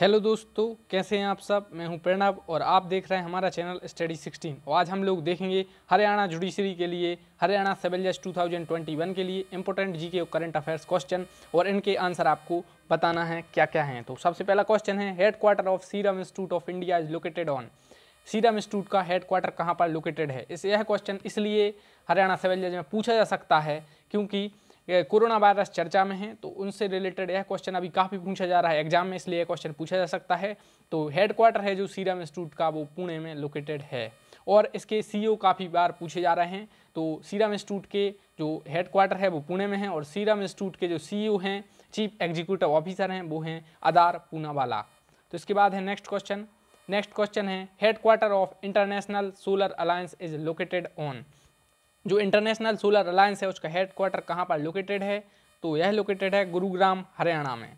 hello दोस्तों कैसे हैं आप सब मैं हूं प्रणव और आप देख रहे हैं हमारा चैनल स्टडी 16 और आज हम लोग देखेंगे हरियाणा जुडिशरी के लिए हरियाणा सिविल जज 2021 के लिए इंपॉर्टेंट जीके और करंट अफेयर्स क्वेश्चन और इनके आंसर आपको बताना है क्या क्या हैं तो सबसे पहला क्वेश्चन है headquarter of Serum Institute of India is located on Serum Institute का हेड क्वार्टर कहाँ पर लोकेटेड है इस यह क्वेश्चन इसलिए हरियाणा सिविल जज में पूछा जा सकता है क्योंकि कोरोना वायरस चर्चा में है तो उनसे रिलेटेड यह क्वेश्चन अभी काफ़ी पूछा जा रहा है एग्जाम में इसलिए यह क्वेश्चन पूछा जा सकता है तो हेडक्वार्टर है जो सीरम इंस्टीट्यूट का वो पुणे में लोकेटेड है और इसके सी e काफ़ी बार पूछे जा रहे हैं तो सीरम इंस्टीट्यूट के जो हेडक्वार्टर है वो पुणे में है और सीरम इंस्टीट्यूट के जो सी e हैं चीफ एग्जीक्यूटिव ऑफिसर हैं वो हैं अदार पूनावाला तो इसके बाद है नेक्स्ट क्वेश्चन नेक्स्ट क्वेश्चन है headquarter of International Solar Alliance is located on जो इंटरनेशनल सोलर अलायंस है उसका हेडक्वार्टर कहाँ पर लोकेटेड है तो यह लोकेटेड है गुरुग्राम हरियाणा में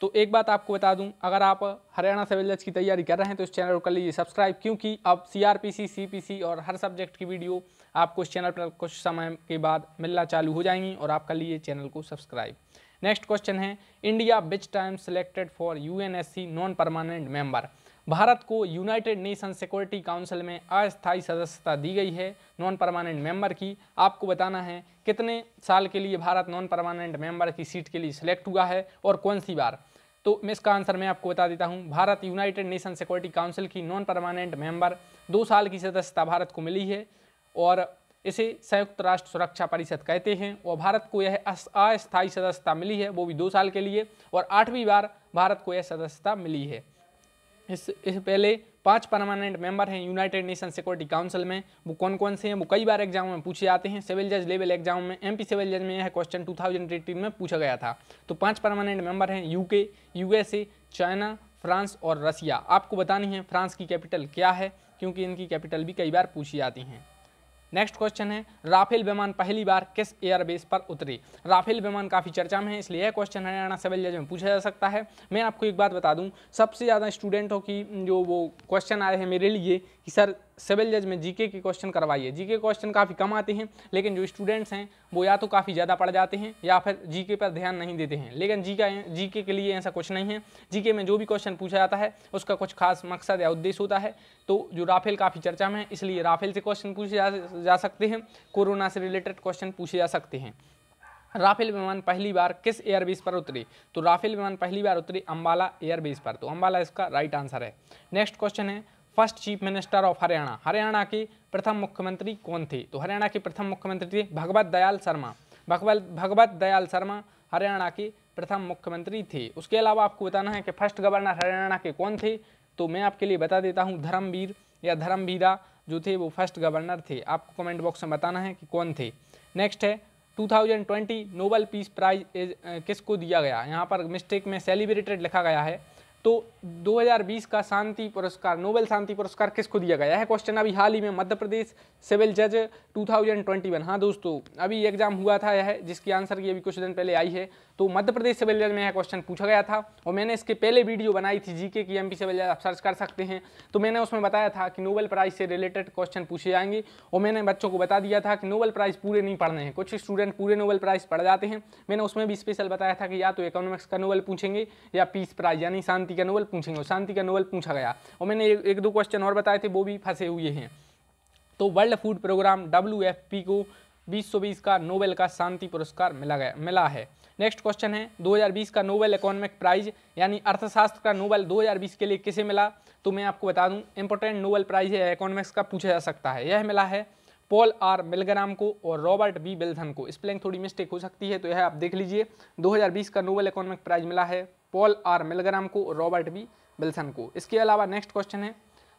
तो एक बात आपको बता दूं अगर आप हरियाणा सिविल जज की तैयारी कर रहे हैं तो इस चैनल को कर लीजिए सब्सक्राइब क्योंकि अब सीआरपीसी सीपीसी और हर सब्जेक्ट की वीडियो आपको इस चैनल पर कुछ समय के बाद मिलना चालू हो जाएंगी और आप कर लीजिए चैनल को सब्सक्राइब नेक्स्ट क्वेश्चन है India which time selected for U non permanent member Bharat को यूनाइटेड नेशन सिक्योरिटी काउंसिल में अस्थायी सदस्यता दी गई है नॉन परमानेंट मेंबर की आपको बताना है कितने साल के लिए भारत नॉन परमानेंट मेंबर की सीट के लिए सिलेक्ट हुआ है और कौन सी बार तो इसका आंसर मैं आपको बता देता हूँ Bharat United Nation Security Council की नॉन परमानेंट मेंबर दो साल की सदस्यता भारत को मिली है और इसे संयुक्त राष्ट्र सुरक्षा परिषद कहते हैं और भारत को यह अस्थायी सदस्यता मिली है वो भी दो साल के लिए और आठवीं बार भारत को यह सदस्यता मिली है इस, इस पहले पांच परमानेंट मेंबर हैं यूनाइटेड नेशन सिक्योरिटी काउंसिल में वो कौन कौन से हैं वो कई बार एग्जाम में पूछे जाते हैं सिविल जज लेवल एग्जाम में एमपी सिविल जज में यह क्वेश्चन 2018 में पूछा गया था तो पांच परमानेंट मेंबर हैं यूके यूएसए चाइना फ्रांस और रसिया आपको बतानी है फ्रांस की कैपिटल क्या है क्योंकि इनकी कैपिटल भी कई बार पूछी जाती हैं नेक्स्ट क्वेश्चन है राफेल विमान पहली बार किस एयरबेस पर उतरी राफेल विमान काफ़ी चर्चा में है इसलिए यह क्वेश्चन हरियाणा सिविल जज में पूछा जा सकता है मैं आपको एक बात बता दूं सबसे ज़्यादा स्टूडेंटों की जो वो क्वेश्चन आए हैं मेरे लिए कि सर सिविल जज में जीके के क्वेश्चन करवाइए जीके क्वेश्चन काफ़ी कम आते हैं लेकिन जो स्टूडेंट्स हैं वो या तो काफ़ी ज़्यादा पढ़ जाते हैं या फिर जीके पर ध्यान नहीं देते हैं लेकिन जी का जीके के लिए ऐसा कुछ नहीं है जीके में जो भी क्वेश्चन पूछा जाता है उसका कुछ खास मकसद या उद्देश्य होता है तो जो राफेल काफ़ी चर्चा में है इसलिए राफेल से क्वेश्चन पूछे जा, जा सकते हैं कोरोना से रिलेटेड क्वेश्चन पूछे जा सकते हैं राफेल विमान पहली बार किस एयरबेस पर उतरे तो राफेल विमान पहली बार उतरे अम्बाला एयरबेस पर तो अम्बाला इसका राइट आंसर है नेक्स्ट क्वेश्चन है first chief minister of Haryana Haryana की प्रथम मुख्यमंत्री कौन थी तो हरियाणा की प्रथम मुख्यमंत्री थी भगवत दयाल शर्मा भगवत भगवत दयाल शर्मा हरियाणा की प्रथम मुख्यमंत्री थी उसके अलावा आपको बताना है कि फर्स्ट गवर्नर हरियाणा के कौन थे तो मैं आपके लिए बता देता हूँ धर्मवीर या धर्मवीरा जो थे वो फर्स्ट गवर्नर थे आपको कमेंट बॉक्स में बताना है कि कौन थे नेक्स्ट है 2020 नोबल पीस प्राइज किसको दिया गया यहाँ पर मिस्टेक में सेलिब्रेटेड लिखा गया है तो 2020 का शांति पुरस्कार नोबेल शांति पुरस्कार किसको दिया गया है क्वेश्चन अभी हाल ही में मध्य प्रदेश सिविल जज 2021 हाँ दोस्तों अभी एग्जाम हुआ था यह जिसकी आंसर की अभी कुछ दिन पहले आई है तो मध्य प्रदेश सिविल में यह क्वेश्चन पूछा गया था और मैंने इसके पहले वीडियो बनाई थी जीके की एमपी सिविल आप सर्च कर सकते हैं तो मैंने उसमें बताया था कि नोबल प्राइज़ से रिलेटेड क्वेश्चन पूछे जाएंगे और मैंने बच्चों को बता दिया था कि नोबल प्राइज़ पूरे नहीं पढ़ने हैं कुछ स्टूडेंट पूरे नोबल प्राइज़ पढ़ जाते हैं मैंने उसमें भी स्पेशल बताया था कि या तो इकोनॉमिक्स का नोवल पूछेंगे या पीस प्राइज़ यानी शांति का नोवल पूछेंगे और शांति का नोवल पूछा गया और मैंने एक दो क्वेश्चन और बताए थे वो भी फंसे हुए हैं तो वर्ल्ड फूड प्रोग्राम डब्ल्यू को 2020 का नोबेल का शांति पुरस्कार मिला गया मिला है नेक्स्ट क्वेश्चन है 2020 का नोबेल इकोनॉमिक प्राइज यानी अर्थशास्त्र का नोबेल 2020 के लिए किसे मिला तो मैं आपको बता दूं इंपॉर्टेंट नोबेल प्राइज है इकोनॉमिक्स का पूछा जा सकता है यह मिला है पॉल आर मिलग्राम को और रॉबर्ट बी बिल्धन को स्पेलिंग थोड़ी मिस्टेक हो सकती है तो यह आप देख लीजिए दो का नोबेल इकोनॉमिक प्राइज मिला है पॉल आर मिलग्राम को और रॉबर्ट बी बिल्सन को इसके अलावा नेक्स्ट क्वेश्चन है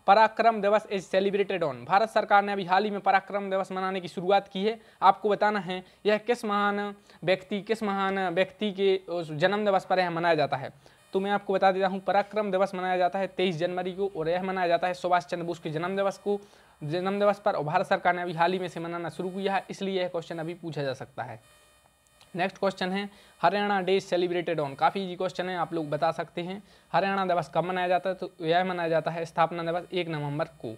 पराक्रम दिवस इज सेलिब्रेटेड ऑन भारत सरकार ने अभी हाल ही में पराक्रम दिवस मनाने की शुरुआत की है आपको बताना है यह किस महान व्यक्ति किस महान व्यक्ति के उस जन्म दिवस पर यह मनाया जाता है तो मैं आपको बता देता हूँ पराक्रम दिवस मनाया जाता है तेईस जनवरी को और यह मनाया जाता है सुभाष चंद्र बोस के जन्म दिवस को जन्म दिवस पर और भारत सरकार ने अभी हाल ही में से मनाना शुरू किया है इसलिए यह क्वेश्चन अभी पूछा जा सकता है नेक्स्ट क्वेश्चन है हरियाणा डे सेलिब्रेटेड ऑन काफ़ी इजी क्वेश्चन है आप लोग बता सकते हैं हरियाणा दिवस कब मनाया जाता है तो यह मनाया जाता है स्थापना दिवस एक नवंबर को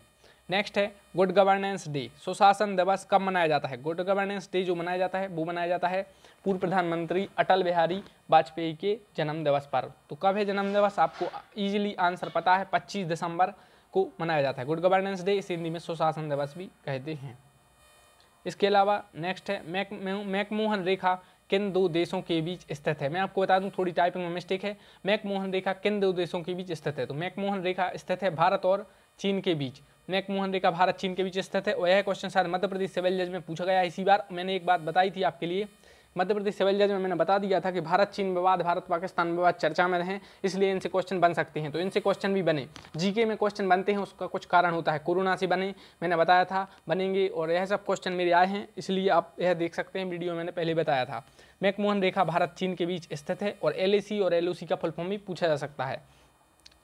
नेक्स्ट है गुड गवर्नेंस डे सुशासन दिवस कब मनाया जाता है गुड गवर्नेंस डे जो मनाया जाता है वो मनाया जाता है पूर्व प्रधानमंत्री अटल बिहारी वाजपेयी के जन्म दिवस पर तो कब है जन्म दिवस आपको ईजिली आंसर पता है पच्चीस दिसंबर को मनाया जाता है गुड गवर्नेंस डे इस हिंदी में सुशासन दिवस भी कहते हैं इसके अलावा नेक्स्ट है मैक मैकमोहन रेखा किन दो देशों के बीच स्थित है मैं आपको बता दूं थोड़ी टाइपिंग में मिस्टेक है मैकमोहन रेखा किन दो देशों के बीच स्थित है तो मैकमोहन रेखा स्थित है भारत और चीन के बीच मैकमोहन रेखा भारत चीन के बीच स्थित है और यह क्वेश्चन शायद मध्य प्रदेश सिविल जज में पूछा गया इसी बार मैंने एक बात बताई थी आपके लिए मध्य प्रदेश सिविल जज में मैंने बता दिया था कि भारत चीन विवाद भारत पाकिस्तान विवाद चर्चा में रहें इसलिए इनसे क्वेश्चन बन सकते हैं तो इनसे क्वेश्चन भी बने जीके में क्वेश्चन बनते हैं उसका कुछ कारण होता है कोरोना से बने मैंने बताया था बनेंगे और यह सब क्वेश्चन मेरे आए हैं इसलिए आप यह देख सकते हैं वीडियो मैंने पहले बताया था मैकमोहन रेखा भारत चीन के बीच स्थित है और एल और एल का फुल फॉर्म भी पूछा जा सकता है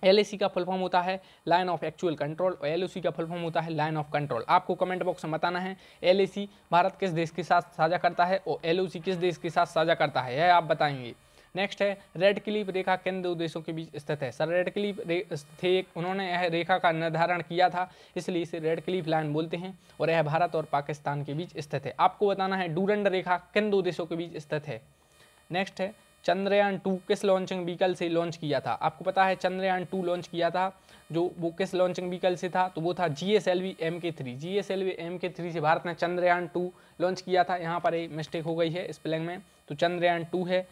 एल का फुल फॉर्म होता है लाइन ऑफ एक्चुअल कंट्रोल और एल का फुल फॉर्म होता है लाइन ऑफ कंट्रोल आपको कमेंट बॉक्स में बताना है एल भारत किस देश के साथ साझा करता है और एल किस देश के साथ साझा करता है यह आप बताएंगे नेक्स्ट है रेड क्लिप रेखा किन दो देशों के बीच स्थित है सर रेड क्लिप रे, थे उन्होंने यह रेखा का निर्धारण किया था इसलिए इसे रेड क्लिप लाइन बोलते हैं और यह भारत और पाकिस्तान के बीच स्थित है आपको बताना है डूरंड रेखा किन दो देशों के बीच स्थित है नेक्स्ट है चंद्रयान टू किस लॉन्चिंग व्हीकल से लॉन्च किया था आपको पता है चंद्रयान टू लॉन्च किया था जो वो किस लॉन्चिंग व्हीकल से था तो वो था G S L V M K three G S L V M K three से भारत ने चंद्रयान टू लॉन्च किया था यहाँ पर एक मिस्टेक हो गई है स्पेलिंग में तो चंद्रयान टू है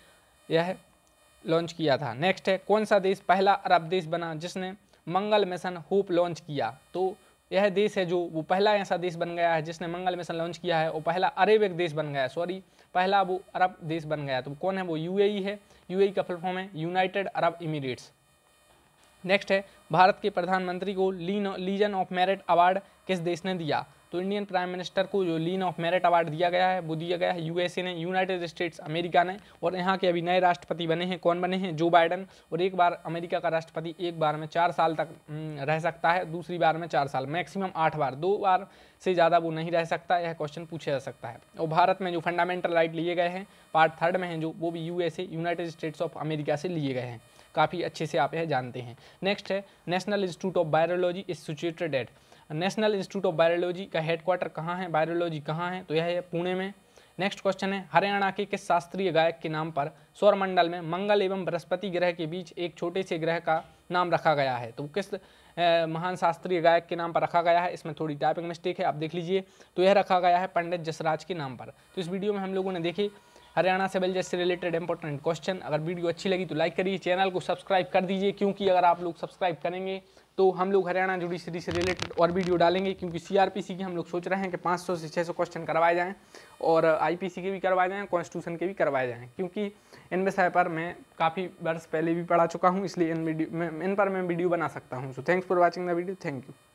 यह लॉन्च किया था नेक्स्ट है कौन सा देश पहला अरब देश बना जिसने मंगल मिशन होप लॉन्च किया तो यह देश है जो वो पहला ऐसा देश बन गया है जिसने मंगल मिशन लॉन्च किया है वो पहला अरब एक देश बन गया है सॉरी पहला वो अरब देश बन गया तो कौन है वो यूएई e है यूएई e का फुल फॉर्म है यूनाइटेड अरब इमीरेट्स नेक्स्ट है भारत के प्रधानमंत्री को लीन लीजन ऑफ मेरिट अवार्ड किस देश ने दिया तो इंडियन प्राइम मिनिस्टर को जो लीन ऑफ मेरिट अवार्ड दिया गया है वो दिया गया है यूएसए ने यूनाइटेड स्टेट्स अमेरिका ने और यहाँ के अभी नए राष्ट्रपति बने हैं कौन बने हैं जो बाइडन और एक बार अमेरिका का राष्ट्रपति एक बार में चार साल तक हम्म, रह सकता है दूसरी बार में चार साल मैक्सिमम आठ बार दो बार से ज़्यादा वो नहीं रह सकता यह क्वेश्चन पूछा जा सकता है और भारत में जो फंडामेंटल राइट लिए गए हैं पार्ट थर्ड में हैं जो वो भी U United States of America से लिए गए हैं काफ़ी अच्छे से आप यह जानते हैं नेक्स्ट है National Institute of Virology is situated at National Institute of Virology का हेडक्वार्टर कहाँ है वायरोलॉजी कहाँ है तो यह है पुणे में नेक्स्ट क्वेश्चन है हरियाणा के किस शास्त्रीय गायक के नाम पर सौरमंडल में मंगल एवं बृहस्पति ग्रह के बीच एक छोटे से ग्रह का नाम रखा गया है तो किस महान शास्त्रीय गायक के नाम पर रखा गया है इसमें थोड़ी टाइपिंग मिस्टेक है आप देख लीजिए तो यह रखा गया है पंडित जसराज के नाम पर तो इस वीडियो में हम लोगों ने देखी हरियाणा सिविल जज से रिलेटेड इंपॉर्टेंट क्वेश्चन अगर वीडियो अच्छी लगी तो लाइक करिए चैनल को सब्सक्राइब कर दीजिए क्योंकि अगर आप लोग सब्सक्राइब करेंगे तो हम लोग हरियाणा जुडिशरी से रिलेटेड और वीडियो डालेंगे क्योंकि सीआरपीसी की हम लोग सोच रहे हैं कि 500 से 600 क्वेश्चन करवाए जाएं और आईपीसी के भी करवाए जाएं कॉन्स्टिट्यूशन के भी करवाए जाएं क्योंकि इन विषय पर मैं काफ़ी वर्ष पहले भी पढ़ा चुका हूँ इसलिए इन वीडियो इन पर मैं वीडियो बना सकता हूँ so thanks for watching the video thank you